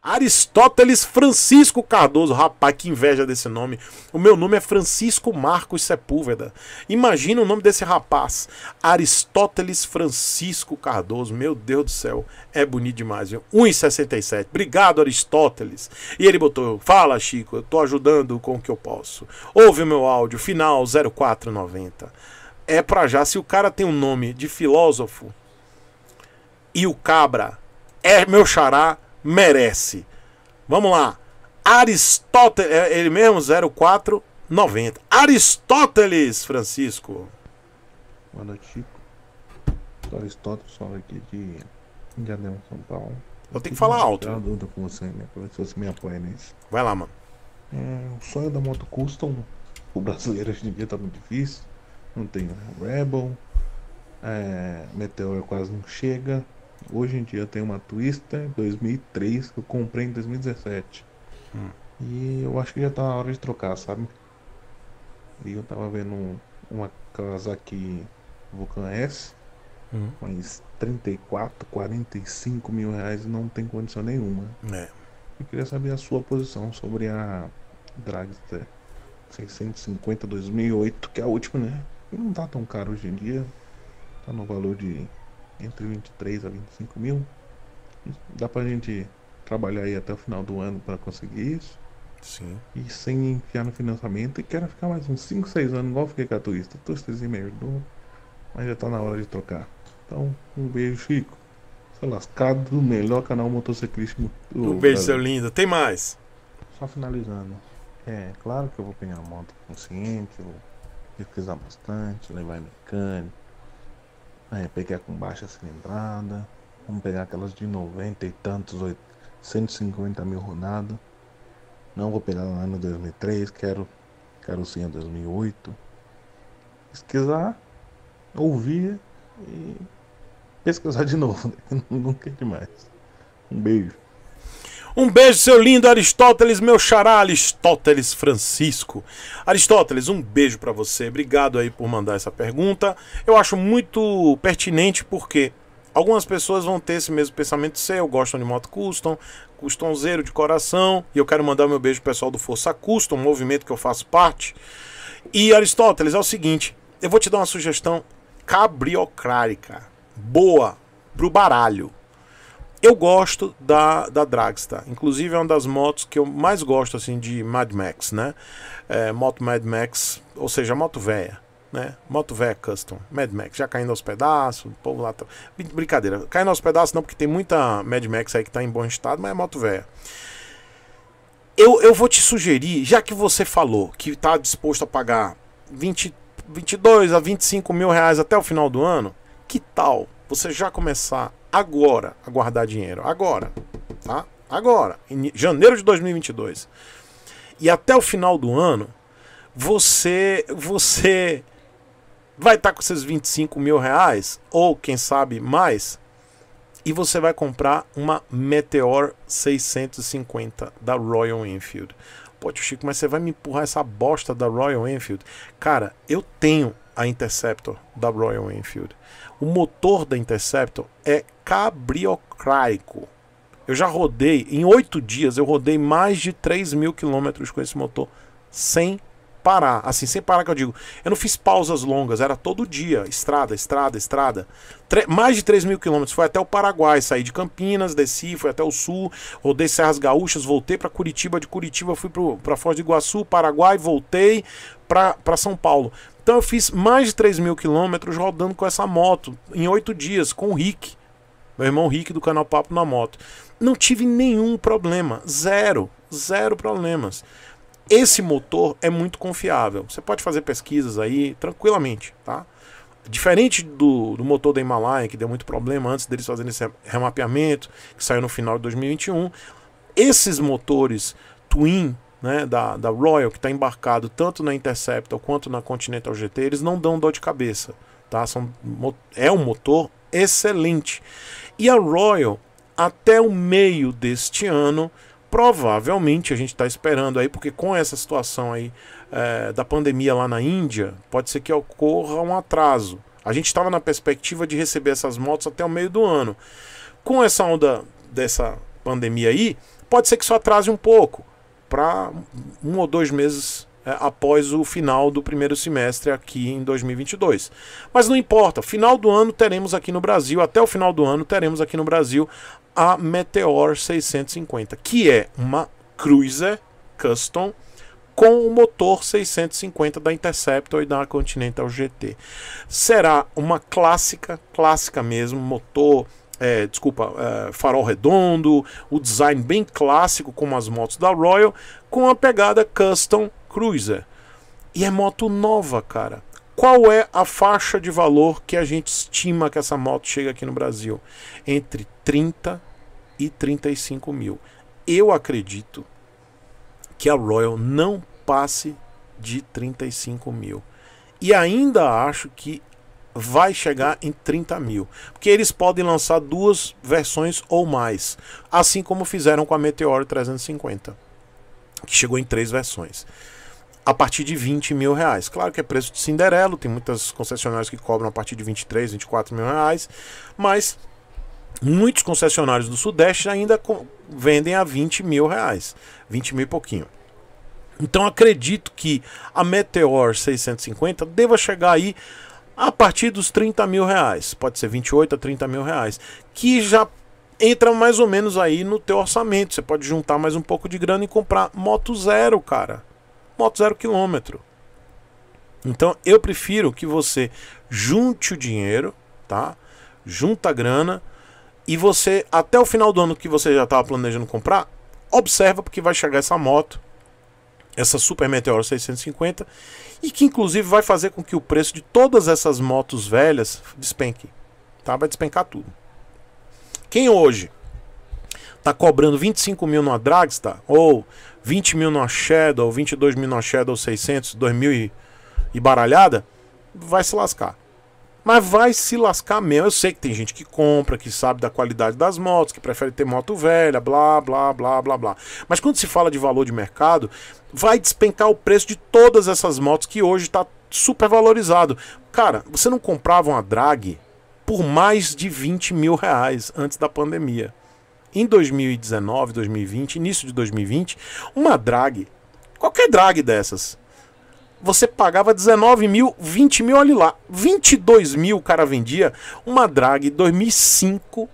Aristóteles Francisco Cardoso, rapaz, que inveja desse nome. O meu nome é Francisco Marcos Sepúlveda. Imagina o nome desse rapaz, Aristóteles Francisco Cardoso. Meu Deus do céu, é bonito demais, viu? 1,67. Obrigado, Aristóteles. E ele botou: "Fala, Chico, eu tô ajudando com o que eu posso. Ouve o meu áudio final 0490." É pra já, se o cara tem um nome de filósofo e o cabra é meu xará, merece. Vamos lá. Aristóteles, é, ele mesmo 0490. Aristóteles, Francisco. Boa noite, Chico. Aristóteles fala aqui de Diadema, São Paulo. Vou ter que falar alto. Eu dúvida com você, né? Pra ver se você me apoia nisso. Vai lá, mano. É, o sonho da moto custom o brasileiro hoje em dia tá muito difícil. Não tem Rebel. É, Meteor quase não chega. Hoje em dia tem uma Twister 2003 que eu comprei em 2017. Hum. E eu acho que já tá na hora de trocar, sabe? E eu tava vendo uma Kawasaki Vulcan S, hum. mas 34, 45 mil reais e não tem condição nenhuma. É. E queria saber a sua posição sobre a Dragster 650 2008, que é a última, né? E não tá tão caro hoje em dia. Tá no valor de entre 23 a 25 mil. Dá pra gente trabalhar aí até o final do ano para conseguir isso. Sim. E sem enfiar no financiamento. E quero ficar mais uns 5, 6 anos, igual fiquei com a Twister. Twister e meio do. Mas já tá na hora de trocar. Então, um beijo, Chico. Sou lascado do melhor canal motociclístico. Do um beijo, seu lindo. Tem mais. Só finalizando. É, claro que eu vou pegar a moto consciente, vou pesquisar bastante, levar em mecânico, Aí pegar com baixa cilindrada, vamos pegar aquelas de 90 e tantos, 150 mil rodadas. Não vou pegar lá no 2003, quero, quero sim a 2008. Pesquisar, ouvir e pesquisar de novo, né? nunca é demais. Um beijo. Um beijo, seu lindo Aristóteles, meu xará, Aristóteles Francisco. Aristóteles, um beijo para você. Obrigado aí por mandar essa pergunta. Eu acho muito pertinente porque algumas pessoas vão ter esse mesmo pensamento seu, gostam de moto custom, zero de coração, e eu quero mandar meu beijo pessoal do Força Custom, um movimento que eu faço parte. E Aristóteles, é o seguinte, eu vou te dar uma sugestão cabriocrática, boa pro baralho. Eu gosto da, da Dragster, inclusive é uma das motos que eu mais gosto assim de Mad Max, né? É, moto Mad Max, ou seja, moto velha, né? Moto velha custom, Mad Max, já caindo aos pedaços, o povo lá. Tá... Brincadeira, caindo aos pedaços não, porque tem muita Mad Max aí que tá em bom estado, mas é moto velha. Eu, eu vou te sugerir, já que você falou que tá disposto a pagar 20, 22 a 25 mil reais até o final do ano, que tal você já começar agora a guardar dinheiro. Agora, tá? Agora, em janeiro de 2022. E até o final do ano, você você vai estar tá com esses 25 mil reais, ou quem sabe mais, e você vai comprar uma Meteor 650 da Royal Enfield. Pô, tio Chico, mas você vai me empurrar essa bosta da Royal Enfield? Cara, eu tenho a Interceptor da Royal Enfield. O motor da Interceptor é cabriocraico. Eu já rodei, em oito dias, eu rodei mais de 3 mil quilômetros com esse motor sem parar. Assim, sem parar que eu digo. Eu não fiz pausas longas, era todo dia. Estrada, estrada, estrada. Tre mais de 3 mil quilômetros. Foi até o Paraguai, saí de Campinas, desci, fui até o sul, rodei Serras Gaúchas, voltei para Curitiba. De Curitiba fui para Foz do Iguaçu, Paraguai, voltei para São Paulo. Então eu fiz mais de 3 mil quilômetros rodando com essa moto em oito dias, com o Rick meu irmão Rick do canal Papo na Moto. Não tive nenhum problema, zero, zero problemas. Esse motor é muito confiável. Você pode fazer pesquisas aí tranquilamente, tá? Diferente do, do motor da Himalaia, que deu muito problema antes deles fazerem esse remapeamento, que saiu no final de 2021, esses motores Twin né, da, da Royal, que está embarcado tanto na Interceptor quanto na Continental GT, eles não dão dor de cabeça. Tá? São, é um motor excelente. E a Royal, até o meio deste ano, provavelmente a gente está esperando aí, porque com essa situação aí é, da pandemia lá na Índia, pode ser que ocorra um atraso. A gente estava na perspectiva de receber essas motos até o meio do ano. Com essa onda dessa pandemia aí, pode ser que só atrase um pouco, para um ou dois meses é, após o final do primeiro semestre aqui em 2022. Mas não importa, final do ano teremos aqui no Brasil, até o final do ano teremos aqui no Brasil a Meteor 650, que é uma cruiser custom com o motor 650 da Interceptor e da Continental GT. Será uma clássica, clássica mesmo, motor é, desculpa, é, farol redondo, o design bem clássico como as motos da Royal, com a pegada custom Cruiser. E é moto nova, cara. Qual é a faixa de valor que a gente estima que essa moto chega aqui no Brasil? Entre 30 e 35 mil. Eu acredito que a Royal não passe de 35 mil. E ainda acho que vai chegar em 30 mil. Porque eles podem lançar duas versões ou mais. Assim como fizeram com a Meteor 350, que chegou em três versões a partir de 20 mil reais. Claro que é preço de Cinderelo, tem muitas concessionárias que cobram a partir de 23, 24 mil reais, mas muitos concessionários do Sudeste ainda vendem a 20 mil reais, 20 mil e pouquinho. Então acredito que a Meteor 650 deva chegar aí a partir dos 30 mil reais, pode ser 28 a 30 mil reais, que já entra mais ou menos aí no teu orçamento. Você pode juntar mais um pouco de grana e comprar moto zero, cara moto zero quilômetro. Então eu prefiro que você junte o dinheiro, tá? Junta a grana e você até o final do ano que você já estava planejando comprar, observa porque vai chegar essa moto, essa Super Meteor 650 e que inclusive vai fazer com que o preço de todas essas motos velhas despenque, tá? Vai despencar tudo. Quem hoje tá cobrando 25 mil numa Dragstar, tá? ou 20 mil numa Shadow, 22 mil numa Shadow 600, 2 mil e, e baralhada, vai se lascar. Mas vai se lascar mesmo. Eu sei que tem gente que compra, que sabe da qualidade das motos, que prefere ter moto velha, blá, blá, blá, blá, blá. Mas quando se fala de valor de mercado, vai despencar o preço de todas essas motos que hoje está super valorizado. Cara, você não comprava uma drag por mais de 20 mil reais antes da pandemia em 2019, 2020, início de 2020, uma drag, qualquer drag dessas, você pagava 19 mil, 20 mil, olha lá, 22 mil o cara vendia uma drag 2005,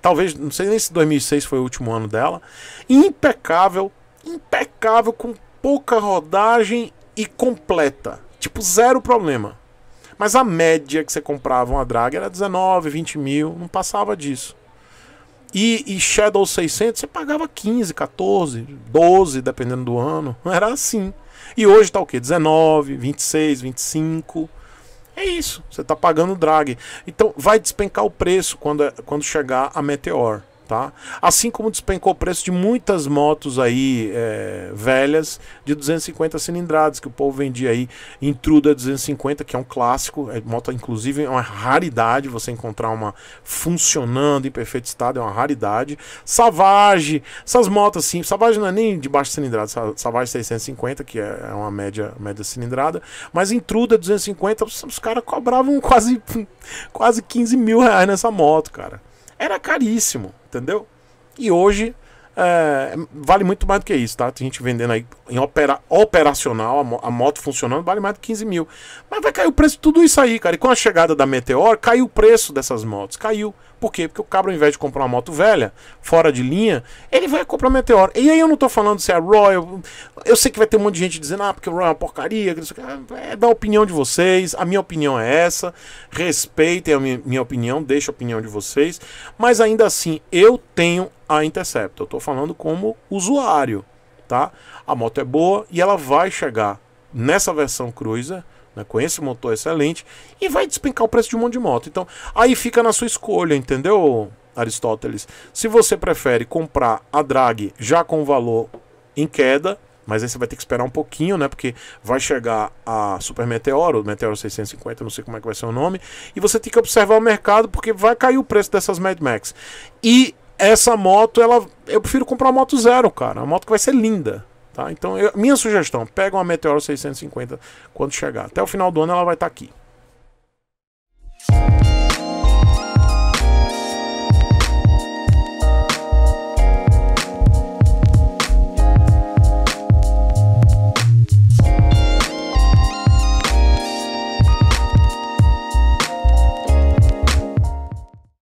talvez, não sei nem se 2006 foi o último ano dela, impecável, impecável, com pouca rodagem e completa, tipo zero problema. Mas a média que você comprava uma drag era 19, 20 mil, não passava disso. E, e, Shadow 600 você pagava 15, 14, 12, dependendo do ano. Era assim. E hoje tá o quê? 19, 26, 25. É isso. Você tá pagando drag. Então vai despencar o preço quando, é, quando chegar a Meteor tá? Assim como despencou o preço de muitas motos aí é, velhas de 250 cilindradas que o povo vendia aí em Truda 250, que é um clássico, é moto inclusive é uma raridade você encontrar uma funcionando em perfeito estado, é uma raridade. Savage, essas motos assim, Savage não é nem de baixa cilindrada, Savage 650, que é, é uma média média cilindrada, mas em Truda 250 os, os caras cobravam quase quase 15 mil reais nessa moto, cara era caríssimo, entendeu? E hoje é, vale muito mais do que isso, tá? Tem gente vendendo aí em opera, operacional, a, a, moto funcionando, vale mais do que 15 mil. Mas vai cair o preço de tudo isso aí, cara. E com a chegada da Meteor, caiu o preço dessas motos. Caiu. Por quê? Porque o cabra, ao invés de comprar uma moto velha, fora de linha, ele vai comprar a Meteor. E aí eu não tô falando se é Royal. Eu sei que vai ter um monte de gente dizendo, ah, porque Royal é uma porcaria. É, é da opinião de vocês. A minha opinião é essa. Respeitem a minha, minha opinião, deixem a opinião de vocês. Mas ainda assim, eu tenho a Intercept. Eu estou falando como usuário, tá? A moto é boa e ela vai chegar nessa versão Cruiser, né, com esse motor excelente, e vai despencar o preço de um monte de moto. Então, aí fica na sua escolha, entendeu, Aristóteles? Se você prefere comprar a drag já com o valor em queda, mas aí você vai ter que esperar um pouquinho, né? Porque vai chegar a Super Meteoro, Meteoro 650, não sei como é que vai ser o nome, e você tem que observar o mercado porque vai cair o preço dessas Mad Max. E essa moto, ela, eu prefiro comprar uma moto zero, cara. Uma moto que vai ser linda. Tá? Então, eu, minha sugestão, pega uma Meteoro 650 quando chegar. Até o final do ano ela vai estar tá aqui.